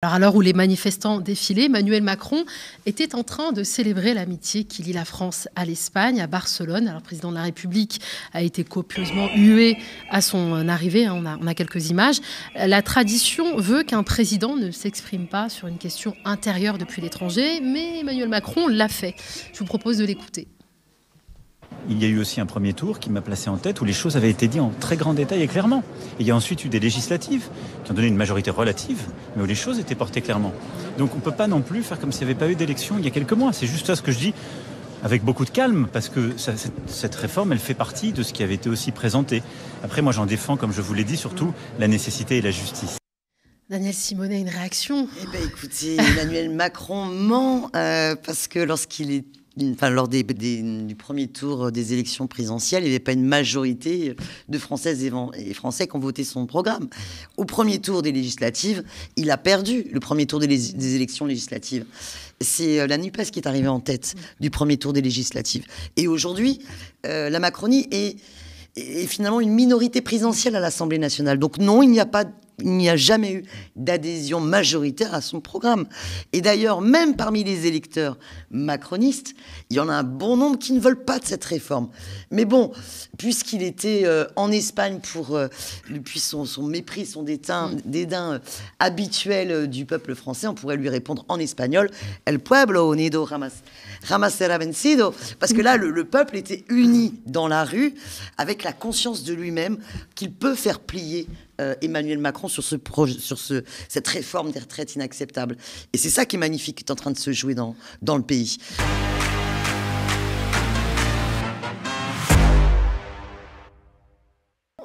Alors, à l'heure où les manifestants défilaient, Emmanuel Macron était en train de célébrer l'amitié qui lie la France à l'Espagne, à Barcelone. Alors, le président de la République a été copieusement hué à son arrivée. Hein, on a, on a quelques images. La tradition veut qu'un président ne s'exprime pas sur une question intérieure depuis l'étranger, mais Emmanuel Macron l'a fait. Je vous propose de l'écouter il y a eu aussi un premier tour qui m'a placé en tête où les choses avaient été dites en très grand détail et clairement. il y a ensuite eu des législatives qui ont donné une majorité relative, mais où les choses étaient portées clairement. Donc on ne peut pas non plus faire comme s'il n'y avait pas eu d'élection il y a quelques mois. C'est juste ça ce que je dis avec beaucoup de calme, parce que cette réforme, elle fait partie de ce qui avait été aussi présenté. Après, moi, j'en défends, comme je vous l'ai dit, surtout la nécessité et la justice. Daniel Simonet, une réaction Eh bien, écoutez, Emmanuel Macron ment, euh, parce que lorsqu'il est lors du premier tour euh, des élections présidentielles, il n'y avait pas une majorité euh, de Françaises et Français qui ont voté son programme. Au premier tour des législatives, il a perdu le premier tour des, élections législatives. C'est euh, la NUPES qui est arrivée en tête du premier tour des législatives. Et aujourd'hui, la Macronie est finalement une minorité présidentielle à l'Assemblée nationale. Donc non, il n'y a pas il n'y a jamais eu d'adhésion majoritaire à son programme. Et d'ailleurs, même parmi les électeurs macronistes, il y en a un bon nombre qui ne veulent pas de cette réforme. Mais bon, puisqu'il était euh, en Espagne pour, euh, depuis son, mépris, son dédain, euh, habituel du peuple français, on pourrait lui répondre en espagnol, El pueblo unido ramas, vencido. Parce que là, le peuple était uni dans la rue avec la conscience de lui-même qu'il peut faire plier euh, Emmanuel Macron sur, ce sur cette réforme des retraites inacceptables. Et c'est ça qui est magnifique, qui est en train de se jouer dans, dans le pays.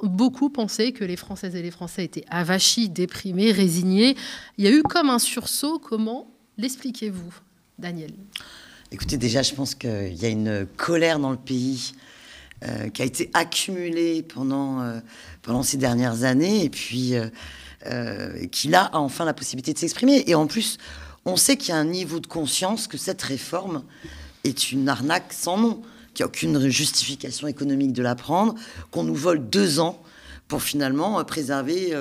beaucoup pensaient que les Françaises et les Français étaient avachis, déprimés, résignés. Il y a eu comme un sursaut. Comment l'expliquez-vous, Daniel Écoutez, déjà, je pense qu'il y a une colère dans le pays euh, qui a été accumulé pendant, euh, pendant ces dernières années et puis euh, qui là a enfin la possibilité de s'exprimer. Et en plus, on sait qu'il y a un niveau de conscience que cette réforme est une arnaque sans nom, qu'il n'y a aucune justification économique de la prendre, qu'on nous vole deux ans pour finalement préserver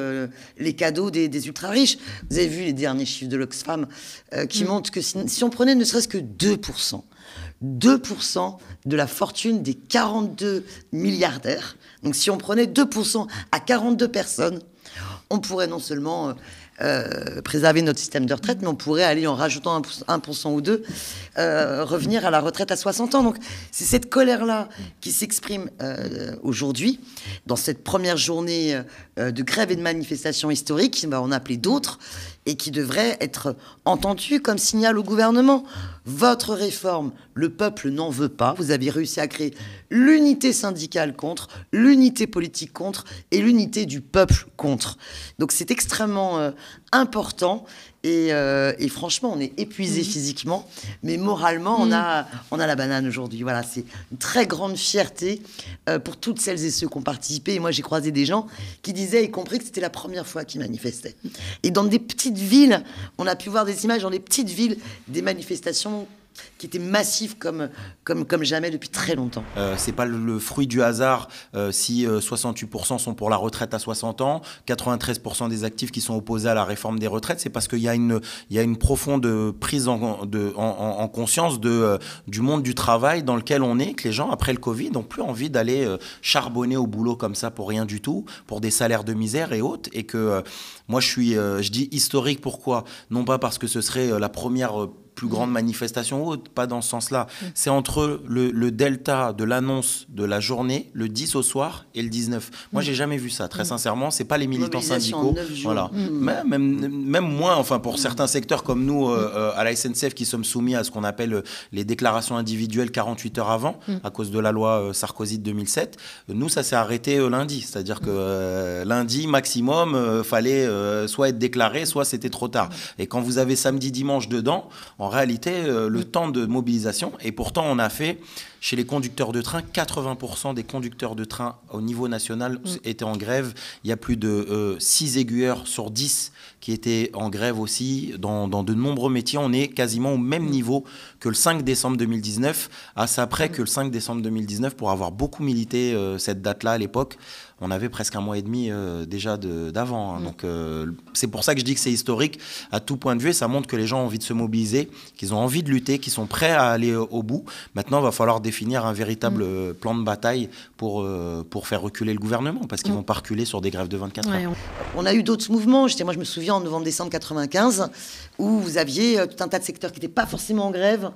les cadeaux des, ultra-riches. Vous avez vu les derniers chiffres de l'Oxfam qui mm. montrent que si, si, on prenait ne serait-ce que 2% 2% de la fortune des 42 milliardaires. Donc si on prenait 2% à 42 personnes, on pourrait non seulement euh, euh, préserver notre système de retraite, mais on pourrait aller en rajoutant 1%, ou 2, euh, revenir à la retraite à 60 ans. Donc c'est cette colère-là qui s'exprime aujourd'hui, dans cette première journée euh, de grèves et de manifestations historiques, bah, on en appeler d'autres, et qui devraient être entendus comme signal au gouvernement. Votre réforme, le peuple n'en veut pas. Vous avez réussi à créer l'unité syndicale contre, l'unité politique contre et l'unité du peuple contre. Donc c'est extrêmement euh, important euh, et, franchement, on est épuisé mm. physiquement, mais moralement, on, mm. a, on a la banane aujourd'hui. Voilà, c'est une très grande fierté euh, pour toutes celles et ceux qui ont participé. Et moi, j'ai croisé des gens qui disaient, y compris que c'était la première fois qu'ils manifestaient. Et dans des petites villes, on a pu voir des images dans des petites villes, des manifestations qui était massif comme, comme, comme jamais depuis très longtemps. Euh, c'est pas le, fruit du hasard euh, si 68% euh, sont pour la retraite à 60 ans, 93% des actifs qui sont opposés à la réforme des retraites, c'est parce qu'il y, a une, il y a une profonde prise en, de, en, conscience de, euh, du monde du travail dans lequel on est, que les gens, après le Covid, n'ont plus envie d'aller charbonner au boulot comme ça pour rien du tout, pour des salaires de misère et autres, et que moi je suis, je dis historique pourquoi Non pas parce que ce serait la première plus grandes manifestations ou pas dans ce sens-là. C'est entre le, delta de l'annonce de la journée, le 10 au soir et le 19. Moi, j'ai jamais vu ça, très sincèrement. C'est pas les militants syndicaux. Voilà. Hmm. Même, même, moins, enfin, pour certains secteurs comme nous, euh, euh, à la SNCF, qui sommes soumis à ce qu'on appelle euh, les déclarations individuelles 48 heures avant, hmm. à cause de la loi Sarkozy de 2007. Nous, ça s'est arrêté lundi. C'est-à-dire que lundi, maximum, il fallait soit être déclaré, soit c'était trop tard. Hmm. Et quand vous avez samedi, dimanche dedans, en réalité, euh, le temps de mobilisation, et pourtant on a fait chez les conducteurs de train, 80% des conducteurs de train au niveau national mm. étaient en grève. Il y a plus de 6 euh, aiguilleurs sur 10 qui étaient en grève aussi. Dans, dans, de nombreux métiers, on est quasiment au même mm. niveau que le 5 décembre 2019, à ça près mm. que le 5 décembre 2019, pour avoir beaucoup milité euh, cette date-là à l'époque on avait presque un mois et demi euh, déjà d'avant. Hein. Mm. Donc euh, c'est pour ça que je dis que c'est historique à tout point de vue. ça montre que les gens ont envie de se mobiliser, qu'ils ont envie de lutter, qu'ils sont prêts à aller euh, au bout. Maintenant, il va falloir définir un véritable mm. plan de bataille pour, pour faire reculer le gouvernement, parce qu'ils mm. vont pas reculer sur des grèves de 24 ans. On... a eu d'autres mouvements. Je, moi, je me souviens en novembre-décembre 95, où vous aviez tout un tas de secteurs qui n'étaient pas forcément en grève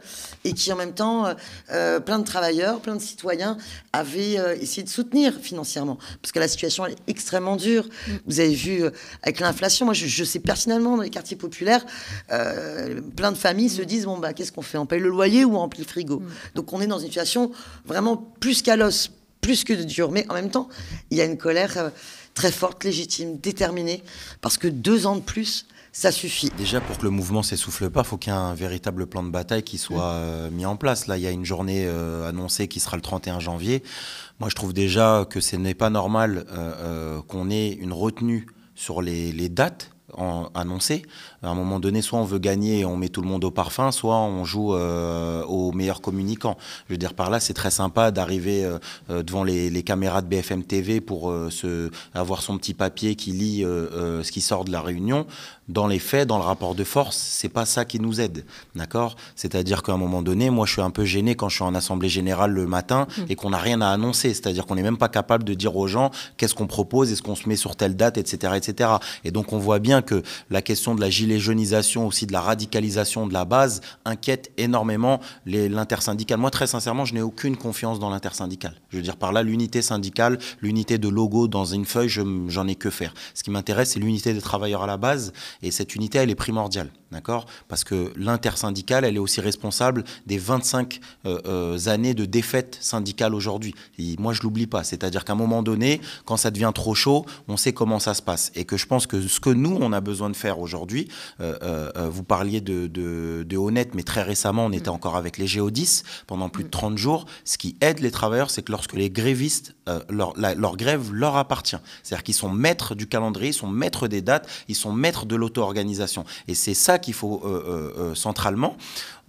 et qui en même temps, plein de travailleurs, plein de citoyens avaient essayé de soutenir financièrement. Parce que la situation est extrêmement dure. Mm. Vous avez vu euh, avec l'inflation, moi je, sais personnellement dans les quartiers populaires, euh, plein de familles se mm. disent bon bah qu'est-ce qu'on fait On paye le loyer ou on remplit le frigo mm. Donc on est dans une situation vraiment plus qu'à l'os, plus que dure. Mais en même temps, il y a une colère euh, très forte, légitime, déterminée, parce que deux ans de plus, ça suffit. Déjà, pour que le mouvement s'essouffle pas, faut qu'il y ait un véritable plan de bataille qui soit mm. euh, mis en place. Là, il y a une journée euh, annoncée qui sera le 31 janvier. Moi, je trouve déjà que ce n'est pas normal euh, qu'on ait une retenue sur les, les dates en, À un moment donné, soit on veut gagner et on met tout le monde au parfum, soit on joue euh, aux meilleurs communicants. Je veux dire, par là, c'est très sympa d'arriver devant les, les, caméras de BFM TV pour se, avoir son petit papier qui lit ce qui sort de la réunion dans les faits, dans le rapport de force, c'est pas ça qui nous aide, d'accord C'est-à-dire qu'à un moment donné, moi, je suis un peu gêné quand je suis en assemblée générale le matin mmh. et qu'on n'a rien à annoncer. C'est-à-dire qu'on n'est même pas capable de dire aux gens qu'est-ce qu'on propose, est-ce qu'on se met sur telle date, etc., etc. Et donc, on voit bien que la question de la gilet jaunisation aussi de la radicalisation de la base inquiète énormément l'intersyndicale. Moi, très sincèrement, je n'ai aucune confiance dans l'intersyndicale. Je veux dire par là, l'unité syndicale, l'unité de logo dans une feuille, j'en ai que faire. Ce qui m'intéresse, c'est l'unité des travailleurs à la base et cette unité, elle est primordiale, d'accord Parce que l'intersyndicale, elle est aussi responsable des 25 euh, euh, années de défaite syndicale aujourd'hui. Moi, je l'oublie pas. C'est-à-dire qu'à un moment donné, quand ça devient trop chaud, on sait comment ça se passe. Et que je pense que ce que nous, on a besoin de faire aujourd'hui, euh, vous parliez de, de, honnête, mais très récemment, on était mm. encore avec les Géodis pendant plus de 30 mm. jours. Ce qui aide les travailleurs, c'est que lorsque les grévistes, leur, grève leur appartient. C'est-à-dire qu'ils sont maîtres du calendrier, ils sont maîtres des dates, ils sont maîtres de et c'est ça qu'il faut euh, euh, euh, centralement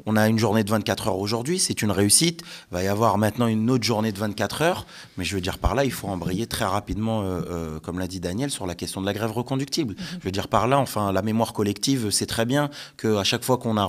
on a une journée de 24 heures aujourd'hui, c'est une réussite. va y avoir maintenant une autre journée de 24 heures. Mais je veux dire par là, il faut embrayer très rapidement, euh, euh, comme l'a dit Daniel, sur la question de la grève reconductible. Mm-hmm. Je veux dire par là, enfin, la mémoire collective, c'est très bien qu'à chaque fois qu'on a,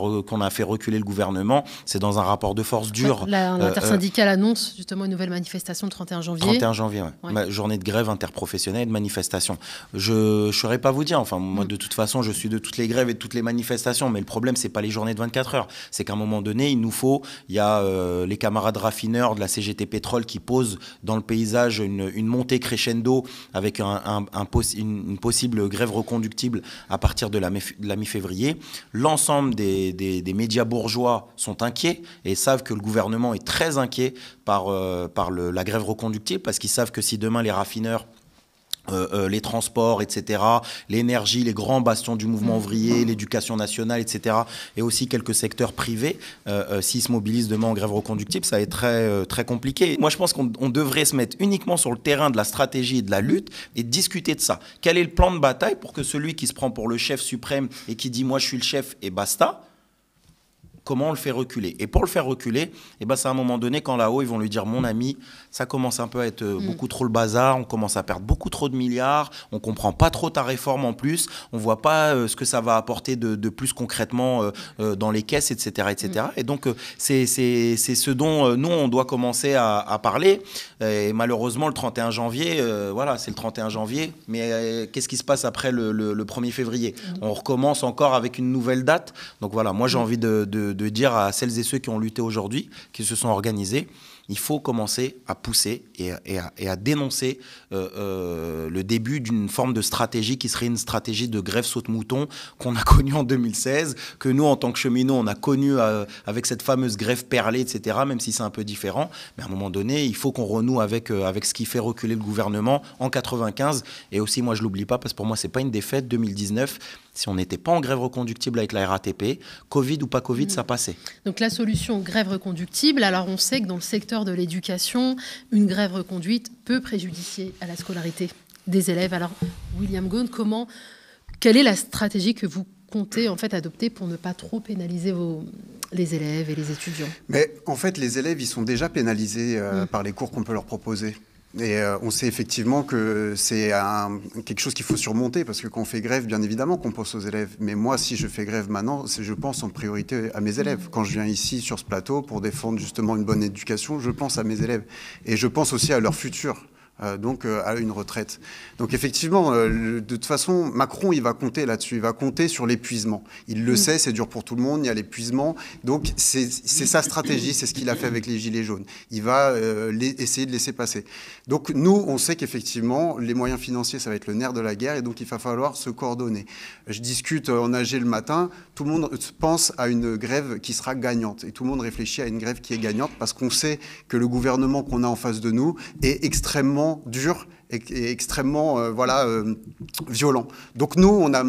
fait reculer le gouvernement, c'est dans un rapport de force dur. Euh, l'intersyndicale annonce justement une nouvelle manifestation le 31 janvier. 31 janvier, ouais. journée de grève interprofessionnelle, de manifestation. Je ne saurais pas vous dire, enfin, moi mm. de toute façon, je suis de toutes les grèves et de toutes les manifestations, mais le problème, ce n'est pas les journées de 24 heures c'est qu'à un moment donné, il nous faut, il y a euh, les camarades raffineurs de la CGT Pétrole qui posent dans le paysage une, montée crescendo avec une, possible grève reconductible à partir de la, mi-février. L'ensemble des, médias bourgeois sont inquiets et savent que le gouvernement est très inquiet par, euh, la grève reconductible parce qu'ils savent que si demain les raffineurs euh, euh, les transports, etc., l'énergie, les grands bastions du mouvement mmh. ouvrier, l'éducation nationale, etc., et aussi quelques secteurs privés, euh, euh, s'ils se mobilisent demain en grève reconductible, ça est très, très compliqué. Moi, je pense qu'on devrait se mettre uniquement sur le terrain de la stratégie et de la lutte et discuter de ça. Quel est le plan de bataille pour que celui qui se prend pour le chef suprême et qui dit moi je suis le chef et basta, comment on le fait reculer. Et pour le faire reculer, eh ben, c'est à un moment donné quand là-haut, ils vont lui dire Mon ami, ça commence un peu à être euh, mm. beaucoup trop le bazar, on commence à perdre beaucoup trop de milliards, on comprend pas trop ta réforme en plus, on voit pas euh, ce que ça va apporter de, plus concrètement euh, dans les caisses, etc. etc. Mm. Et donc, c'est ce dont nous, on doit commencer à, parler. Et malheureusement, le 31 janvier, voilà, c'est le 31 janvier, mais qu'est-ce qui se passe après le, 1er février mm. On recommence encore avec une nouvelle date. Donc voilà, moi, j'ai envie de de dire à celles et ceux qui ont lutté aujourd'hui, qui se sont organisés, il faut commencer à pousser et, à, dénoncer euh, euh, le début d'une forme de stratégie qui serait une stratégie de grève saute-mouton qu'on a connue en 2016, que nous, en tant que cheminots, on a connue euh, avec cette fameuse grève perlée, etc., même si c'est un peu différent. Mais à un moment donné, il faut qu'on renoue avec, avec ce qui fait reculer le gouvernement en 95. Et aussi, moi, je ne l'oublie pas, parce que pour moi, n'est pas une défaite 2019 si on n'était pas en grève reconductible avec la RATP, Covid ou pas Covid, mm. ça passait. Donc la solution grève reconductible, alors on sait que dans le secteur de l'éducation, une grève reconduite peut préjudicier à la scolarité des élèves. Alors William Gaune, comment, quelle est la stratégie que vous comptez en fait adopter pour ne pas trop pénaliser vos, les élèves et les étudiants Mais en fait, les élèves, ils sont déjà pénalisés euh, mm. par les cours qu'on peut leur proposer. Et euh, on sait effectivement que c'est quelque chose qu'il faut surmonter, parce que quand on fait grève, bien évidemment qu'on pense aux élèves. Mais moi, si je fais grève maintenant, je pense en priorité à mes élèves. Quand je viens ici sur ce plateau pour défendre justement une bonne éducation, je pense à mes élèves. Et je pense aussi à leur futur. Euh, donc euh, à une retraite. Donc effectivement, euh, de toute façon, Macron, il va compter là-dessus, il va compter sur l'épuisement. Il le mm. sait, c'est dur pour tout le monde, il y a l'épuisement. Donc c'est sa stratégie, c'est ce qu'il a fait avec les Gilets jaunes. Il va essayer de laisser passer. Donc nous, on sait qu'effectivement, les moyens financiers, ça va être le nerf de la guerre, et donc il va falloir se coordonner. Je discute en AG le matin, tout le monde pense à une grève qui sera gagnante, et tout le monde réfléchit à une grève qui est gagnante, parce qu'on sait que le gouvernement qu'on a en face de nous est extrêmement dur et, extrêmement euh, voilà, euh, violent. Donc nous, on a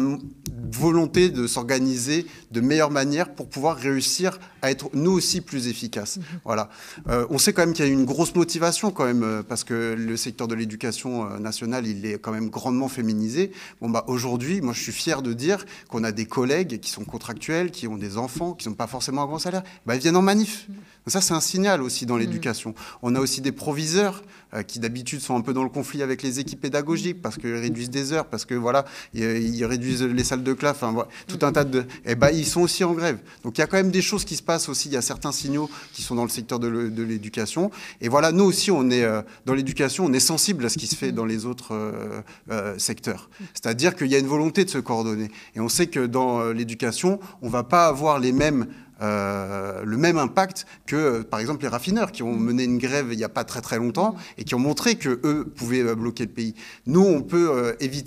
volonté de s'organiser de meilleure manière pour pouvoir réussir à être nous aussi plus efficaces. Mhm. Voilà. Euh, on sait quand même qu'il y a une grosse motivation quand même parce que le secteur de l'éducation nationale, il est quand même grandement féminisé. Bon bah aujourd'hui, moi je suis fier de dire qu'on a des collègues qui sont contractuels, qui ont des enfants, qui n'ont pas forcément un grand salaire, bah, ils viennent en manif. Mhm. ça c'est un signal aussi dans mhm. l'éducation. On a aussi des proviseurs qui d'habitude sont un peu dans le conflit avec avec les équipes pédagogiques parce qu'ils réduisent des heures, parce que voilà, ils, euh, réduisent les salles de classe, enfin, tout un tas de. Eh ben, ils sont aussi en grève. Donc il y a quand même des choses qui se passent aussi. Il y a certains signaux qui sont dans le secteur de l'éducation. Et voilà, nous aussi, on est euh, dans l'éducation, on est sensible à ce qui se fait dans les autres euh, secteurs. C'est-à-dire qu'il y a une volonté de se coordonner. Et on sait que dans l'éducation, on ne va pas avoir les mêmes euh, le même impact que, par exemple, les raffineurs qui ont mm. mené une grève il n'y a pas très très longtemps et qui ont montré que eux pouvaient euh, bloquer le pays. Nous, on peut euh, éviter,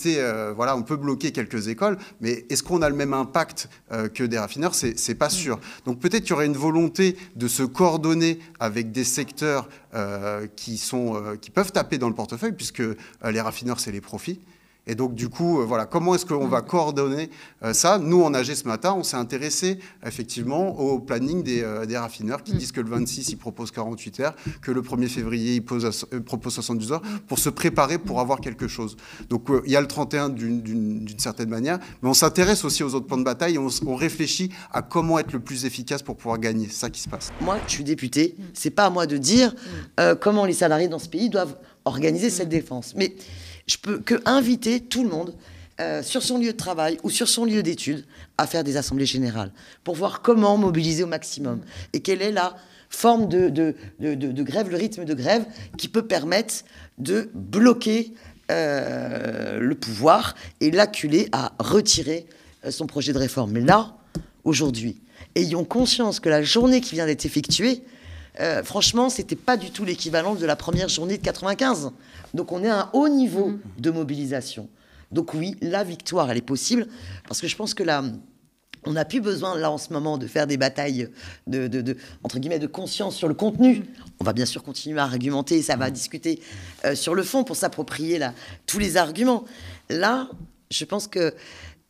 voilà, on peut bloquer quelques écoles, mais est-ce qu'on a le même impact que des raffineurs C'est pas mm. sûr. Donc peut-être qu'il y aurait une volonté de se coordonner avec des secteurs qui qui peuvent taper dans le portefeuille, puisque les raffineurs c'est les profits. Et donc, du coup, euh, voilà, comment est-ce qu'on va mm. coordonner euh, ça Nous, en AG ce matin, on s'est intéressé effectivement au planning des, euh, raffineurs qui mm. disent que le 26, ils proposent 48 heures, que le 1er février, ils, proposent 72 heures pour se préparer pour avoir quelque chose. Donc, il y a le 31 d'une certaine manière, mais on s'intéresse aussi aux autres points de bataille et on, réfléchit à comment être le plus efficace pour pouvoir gagner. C'est ça qui se passe. Moi, je suis député, c'est pas à moi de dire mm. comment les salariés dans ce pays doivent organiser cette défense. Mais je peux que inviter tout le monde euh, sur son lieu de travail ou sur son lieu d'études à faire des assemblées générales pour voir comment mobiliser au maximum et quelle est la forme de, grève, le rythme de grève qui peut permettre de bloquer euh, le pouvoir et l'acculer à retirer euh, son projet de réforme. Mais là, aujourd'hui, ayons conscience que la journée qui vient d'être effectuée, euh, franchement, ce n'était pas du tout l'équivalent de la première journée de 95. Donc on est à un haut niveau mm. de mobilisation. Donc oui, la victoire, elle est possible, parce que je pense que là, On n'a plus besoin, là, en ce moment, de faire des batailles de, de, entre guillemets, de conscience sur le contenu. Mm. On va bien sûr continuer à argumenter, ça va mm. discuter euh, sur le fond pour s'approprier tous les arguments. Là, je pense que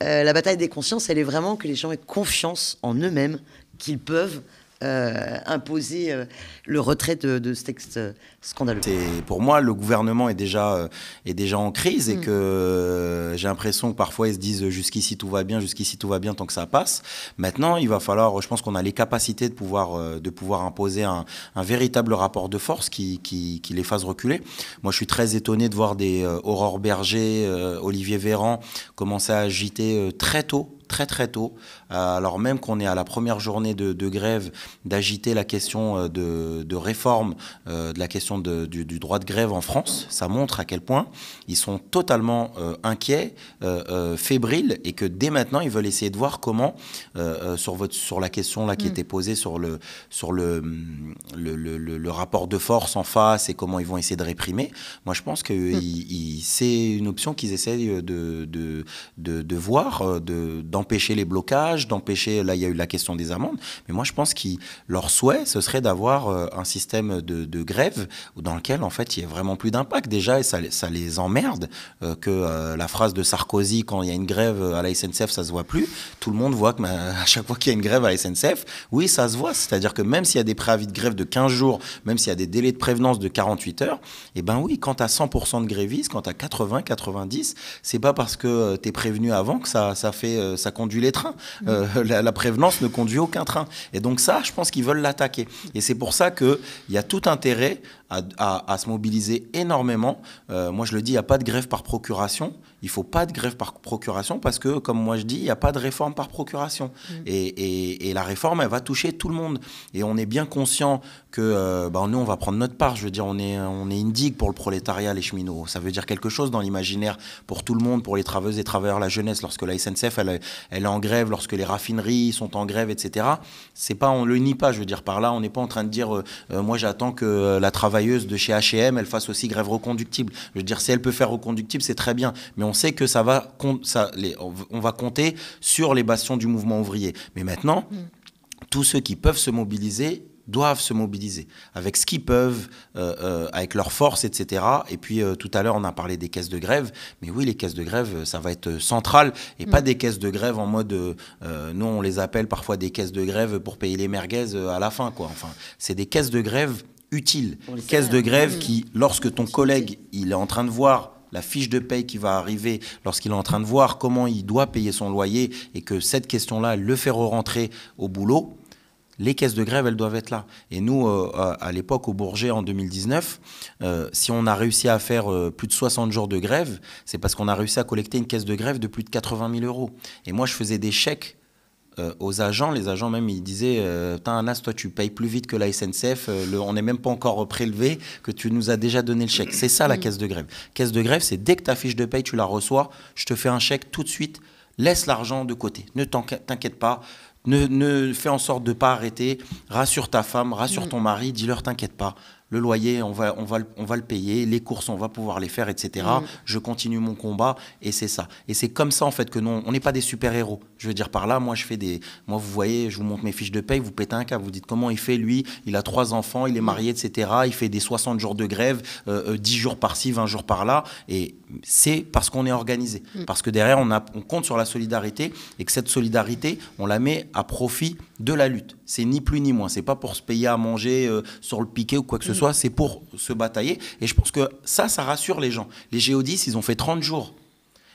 euh, la bataille des consciences, elle est vraiment que les gens aient confiance en eux-mêmes, qu'ils peuvent euh, imposer euh, le retrait de, ce texte euh, scandaleux. pour moi, le gouvernement est déjà, est déjà en crise et mm. que j'ai l'impression que parfois ils se disent jusqu'ici tout va bien, jusqu'ici tout va bien tant que ça passe. Maintenant, il va falloir, je pense qu'on a les capacités de pouvoir, de pouvoir imposer un, véritable rapport de force qui, qui, les fasse reculer. Moi, je suis très étonné de voir des Aurore Berger, Olivier Véran commencer à agiter très tôt très très tôt, euh, alors même qu'on est à la première journée de, grève, d'agiter la question euh, de, réforme euh, de la question du, droit de grève en France. Ça montre à quel point ils sont totalement inquiets, fébriles, et que dès maintenant, ils veulent essayer de voir comment, sur, votre, sur la question là qui mm. était posée sur le, sur le, le, rapport de force en face et comment ils vont essayer de réprimer, moi je pense que mm. c'est une option qu'ils essayent de, de, de, de voir, de, empêcher les blocages, d'empêcher, là il y a eu la question des amendes, mais moi je pense que leur souhait, ce serait d'avoir euh, un système de, grève dans lequel en fait il n'y a vraiment plus d'impact déjà et ça, les emmerde euh, que euh, la phrase de Sarkozy quand il y a une grève à la SNCF ça se voit plus, tout le monde voit que ben, à chaque fois qu'il y a une grève à la SNCF, oui ça se voit, c'est-à-dire que même s'il y a des préavis de grève de 15 jours, même s'il y a des délais de prévenance de 48 heures, et eh ben oui, quand tu as 100% de grévistes, quand tu as 80, 90, c'est pas parce que tu es prévenu avant que ça, ça fait ça conduit les trains. Mm. Euh, la, la, prévenance ne conduit aucun train. Et donc ça, je pense qu'ils veulent l'attaquer. Et c'est pour ça qu'il y a tout intérêt à, se mobiliser énormément. Euh, moi, je le dis, il n'y a pas de grève par procuration. Il ne faut pas de grève par procuration parce que, comme moi je dis, il n'y a pas de réforme par procuration. Mm. Et, la réforme, elle va toucher tout le monde. Et on est bien conscient que euh, bah, nous, on va prendre notre part. Je veux dire, on est, on est une digue pour le prolétariat, les cheminots. Ça veut dire quelque chose dans l'imaginaire pour tout le monde, pour les travailleuses et travailleurs, la jeunesse, lorsque la SNCF, elle, est en grève, lorsque les raffineries sont en grève, etc. C'est pas, on le nie pas, je veux dire, par là, on n'est pas en train de dire, euh, moi j'attends que la travail de chez H&M, elle fasse aussi grève reconductible. Je veux dire, si elle peut faire reconductible, c'est très bien. Mais on sait que ça va, ça, on va compter sur les bastions du mouvement ouvrier. Mais maintenant, mm. tous ceux qui peuvent se mobiliser doivent se mobiliser avec ce qu'ils peuvent, euh, euh, avec leurs forces, etc. Et puis euh, tout à l'heure, on a parlé des caisses de grève. Mais oui, les caisses de grève, ça va être central et pas mm. des caisses de grève en mode, nous on les appelle parfois des caisses de grève pour payer les merguez à la fin, quoi. Enfin, c'est des caisses de grève utile. Caisse de hein. grève mm. qui, lorsque ton collègue, il est en train de voir la fiche de paye qui va arriver, lorsqu'il est en train de voir comment il doit payer son loyer et que cette question-là le fait rentrer au boulot, les caisses de grève, elles doivent être là. Et nous, euh, à, l'époque, au Bourget, en 2019, euh, si on a réussi à faire euh, plus de 60 jours de grève, c'est parce qu'on a réussi à collecter une caisse de grève de plus de 80 000 euros. Et moi, je faisais des chèques euh, aux agents, les agents même, ils disaient euh, Putain, Anas, toi, tu payes plus vite que la SNCF, euh, on n'est même pas encore prélevé, que tu nous as déjà donné le chèque. C'est ça la mm. caisse de grève. Caisse de grève, c'est dès que ta fiche de paye, tu la reçois, je te fais un chèque tout de suite, laisse l'argent de côté. Ne t'inquiète pas, ne, fais en sorte de ne pas arrêter, rassure ta femme, rassure mm. ton mari, dis-leur T'inquiète pas, le loyer, on va, on, va, on va le payer, les courses, on va pouvoir les faire, etc. Mm. Je continue mon combat et c'est ça. Et c'est comme ça, en fait, que non, on n'est pas des super-héros. Je veux dire par là, moi, je fais des. Moi, vous voyez, je vous montre mes fiches de paye, vous pétez un cas, vous dites comment il fait, lui, il a trois enfants, il est mm. marié, etc. Il fait des 60 jours de grève, 10 euh, euh, jours par-ci, 20 jours par-là. Et c'est parce qu'on est organisé. Mm. Parce que derrière, on compte sur la solidarité et que cette solidarité, on la met à profit de la lutte. C'est ni plus ni moins. C'est pas pour se payer à manger euh, sur le piquet ou quoi que ce mm. soit. C'est pour se batailler. Et je pense que ça, ça rassure les gens. Les Géodis, ils ont fait 30 jours.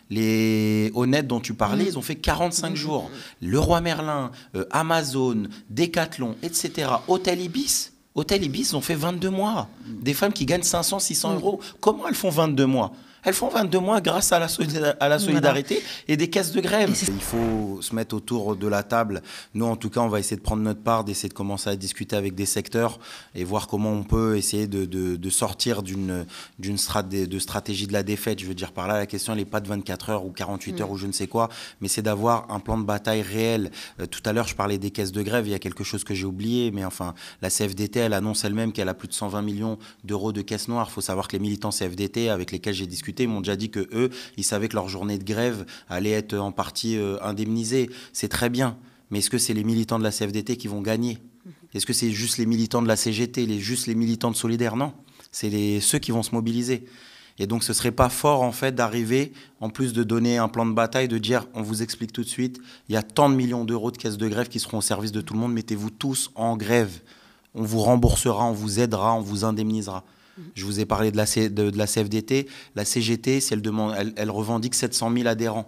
Les honnêtes dont tu parlais, mm. ils ont fait 45 mm. jours. Le Roi Merlin, euh, Amazon, Decathlon, etc. Hôtel Ibis. Hôtel Ibis, ils ont fait 22 mois. Des femmes qui gagnent 500, 600 euros. Comment elles font 22 mois elles font 22 mois grâce à la, solidarité et des caisses de grève. Il faut se mettre autour de la table. Nous, en tout cas, on va essayer de prendre notre part, d'essayer de commencer à discuter avec des secteurs et voir comment on peut essayer de, de sortir d'une stratégie de la défaite. Je veux dire, par là, la question, n'est pas de 24 heures ou 48 mm. heures ou je ne sais quoi, mais c'est d'avoir un plan de bataille réel. Euh, tout à l'heure, je parlais des caisses de grève. Il y a quelque chose que j'ai oublié, mais enfin, la CFDT, elle annonce elle-même qu'elle a plus de 120 millions d'euros de caisses noires. Il faut savoir que les militants CFDT avec lesquels j'ai discuté, ils m'ont déjà dit que eux, ils savaient que leur journée de grève allait être en partie euh, indemnisée. C'est très bien. Mais est-ce que c'est les militants de la CFDT qui vont gagner mhm. Est-ce que c'est juste les militants de la CGT, les, juste les militants de Solidaire Non. C'est ceux qui vont se mobiliser. Et donc, ce ne serait pas fort, en fait, d'arriver, en plus de donner un plan de bataille, de dire on vous explique tout de suite, il y a tant de millions d'euros de caisses de grève qui seront au service de tout le monde, mettez-vous tous en grève. On vous remboursera, on vous aidera, on vous indemnisera. Je vous ai parlé de la, de, la CFDT. La CGT, elle, demande, elle, revendique 700 000 adhérents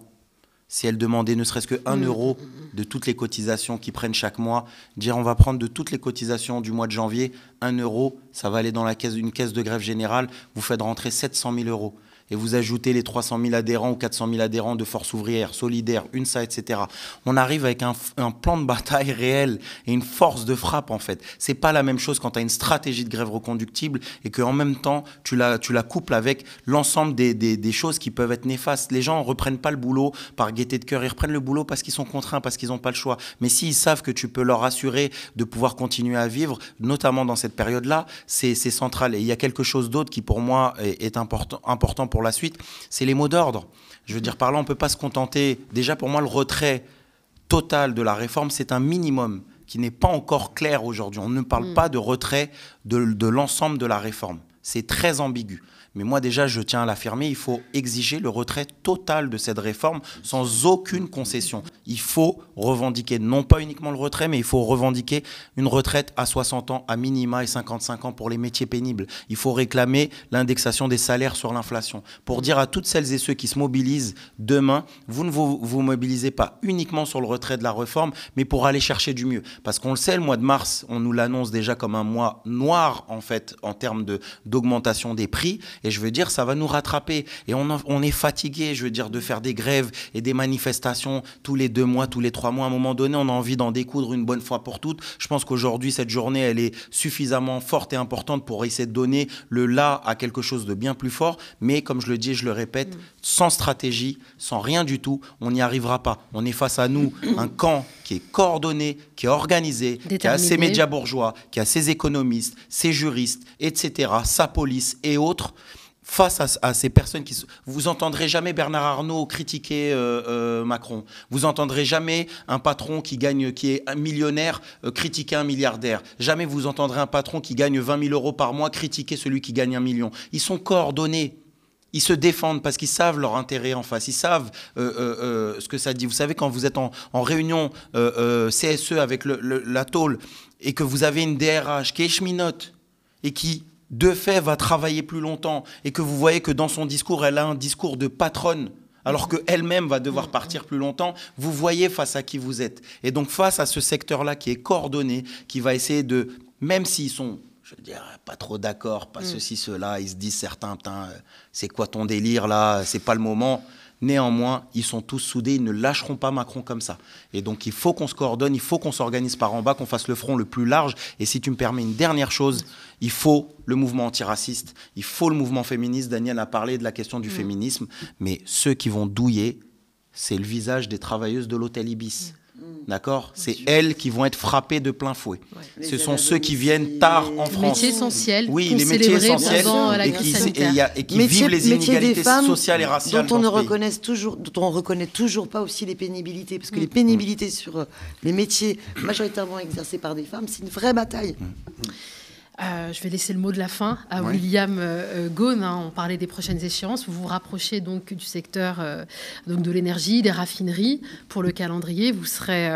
si elle demandait ne serait-ce que mm. euro de toutes les cotisations qu'ils prennent chaque mois, dire on va prendre de toutes les cotisations du mois de janvier un euro, ça va aller dans la caisse, une caisse de grève générale, vous faites rentrer 700 000 euros et vous ajoutez les 300 000 adhérents ou 400 000 adhérents de Force ouvrière, Solidaire, UNSA, etc., on arrive avec un, plan de bataille réel et une force de frappe, en fait. C'est pas la même chose quand tu as une stratégie de grève reconductible et qu'en même temps, tu la, tu la couples avec l'ensemble des, des, choses qui peuvent être néfastes. Les gens reprennent pas le boulot par gaieté de cœur, ils reprennent le boulot parce qu'ils sont contraints, parce qu'ils n'ont pas le choix. Mais s'ils savent que tu peux leur assurer de pouvoir continuer à vivre, notamment dans cette période-là, c'est central. Et il y a quelque chose d'autre qui, pour moi, est, est important, important pour la suite, c'est les mots d'ordre. Je veux dire, par là, on ne peut pas se contenter. Déjà, pour moi, le retrait total de la réforme, c'est un minimum qui n'est pas encore clair aujourd'hui. On ne parle mm. pas de retrait de l'ensemble de la réforme. C'est très ambigu. Mais moi déjà, je tiens à l'affirmer, il faut exiger le retrait total de cette réforme sans aucune concession. Il faut revendiquer non pas uniquement le retrait, mais il faut revendiquer une retraite à 60 ans à minima et 55 ans pour les métiers pénibles. Il faut réclamer l'indexation des salaires sur l'inflation. Pour dire à toutes celles et ceux qui se mobilisent demain, vous ne vous, mobilisez pas uniquement sur le retrait de la réforme, mais pour aller chercher du mieux. Parce qu'on le sait, le mois de mars, on nous l'annonce déjà comme un mois noir en fait en termes d'augmentation des prix. Et je veux dire, ça va nous rattraper. Et on, est fatigué, je veux dire, de faire des grèves et des manifestations tous les deux mois, tous les trois mois. À un moment donné, on a envie d'en découdre une bonne fois pour toutes. Je pense qu'aujourd'hui, cette journée, elle est suffisamment forte et importante pour essayer de donner le là à quelque chose de bien plus fort. Mais comme je le dis, je le répète, mm. sans stratégie, sans rien du tout, on n'y arrivera pas. On est face à nous, mm. un camp qui est coordonné, qui est organisé, qui a ses médias bourgeois, qui a ses économistes, ses juristes, etc., sa police et autres face à, ces personnes qui... Vous entendrez jamais Bernard Arnault critiquer euh, euh, Macron. Vous entendrez jamais un patron qui gagne, qui est un millionnaire, euh, critiquer un milliardaire. Jamais vous entendrez un patron qui gagne 20 000 euros par mois critiquer celui qui gagne un million. Ils sont coordonnés. Ils se défendent parce qu'ils savent leur intérêt en face. Ils savent ce que ça dit. Vous savez, quand vous êtes en, réunion CSE avec la tôle et que vous avez une DRH qui est cheminote et qui de fait va travailler plus longtemps et que vous voyez que dans son discours, elle a un discours de patronne alors qu'elle-même va devoir partir plus longtemps, vous voyez face à qui vous êtes. Et donc face à ce secteur-là qui est coordonné, qui va essayer de, même s'ils sont je veux dire, pas trop d'accord, pas mm. ceci, cela. Ils se disent certains, euh, c'est quoi ton délire là C'est pas le moment. Néanmoins, ils sont tous soudés, ils ne lâcheront pas Macron comme ça. Et donc, il faut qu'on se coordonne, il faut qu'on s'organise par en bas, qu'on fasse le front le plus large. Et si tu me permets une dernière chose, il faut le mouvement antiraciste, il faut le mouvement féministe. Daniel a parlé de la question du mm. féminisme, mais ceux qui vont douiller, c'est le visage des travailleuses de l'hôtel Ibis. Mm. D'accord C'est elles qui vont être frappées de plein fouet. Ce sont ceux qui viennent tard en France. Les métiers essentiels. Oui, les métiers essentiels. La et qui, et et qui vivent les inégalités sociales et raciales. Dont on, ne reconnaît toujours, dont on reconnaît toujours pas aussi les pénibilités. Parce que les mm. pénibilités sur euh, les métiers majoritairement exercés par des femmes, c'est une vraie bataille. Mm. Euh, je vais laisser le mot de la fin à William euh, euh, Ghosn. Hein. on parlait des prochaines échéances. Vous vous rapprochez donc du secteur donc de l'énergie, des raffineries. Pour le calendrier, vous serez.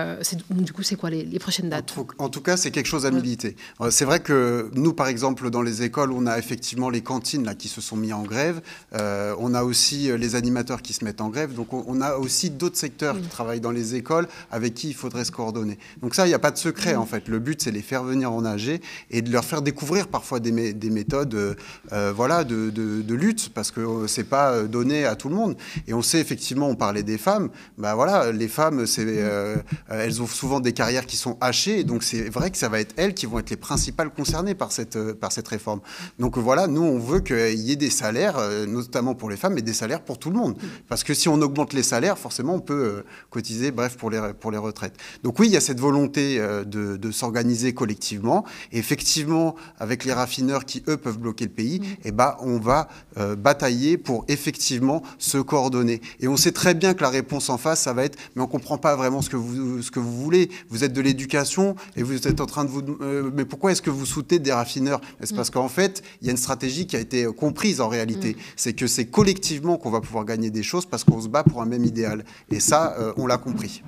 du coup, c'est quoi les, prochaines dates en tout, cas, c'est quelque chose à militer. C'est vrai que nous, par exemple, dans les écoles, on a effectivement les cantines là, qui se sont mis en grève. on a aussi les animateurs qui se mettent en grève. Donc, on, a aussi d'autres secteurs qui travaillent dans les écoles avec qui il faudrait se coordonner. Donc, ça, il n'y a pas de secret en fait. Le but, c'est les faire venir en AG et de leur faire découvrir parfois des, méthodes euh, euh, voilà, de, lutte, parce que euh, c'est pas donné à tout le monde. Et on sait effectivement, on parlait des femmes, bah voilà, les femmes, c'est, elles ont souvent des carrières qui sont hachées, donc c'est vrai que ça va être elles qui vont être les principales concernées par cette, par cette réforme. Donc voilà, nous, on veut qu'il y ait des salaires, notamment pour les femmes, mais des salaires pour tout le monde. Parce que si on augmente les salaires, forcément, on peut cotiser, bref, pour les, pour les retraites. Donc oui, il y a cette volonté de, de s'organiser collectivement. Et effectivement, avec les raffineurs qui, eux, peuvent bloquer le pays, mm. et eh ben, on va euh, batailler pour effectivement se coordonner. Et on sait très bien que la réponse en face, ça va être mais on ne comprend pas vraiment ce que, vous, ce que vous voulez. Vous êtes de l'éducation et vous êtes en train de vous. Euh, mais pourquoi est-ce que vous soutenez des raffineurs C'est mm. parce qu'en fait, il y a une stratégie qui a été euh, comprise en réalité. Mm. C'est que c'est collectivement qu'on va pouvoir gagner des choses parce qu'on se bat pour un même idéal. Et ça, on l'a compris.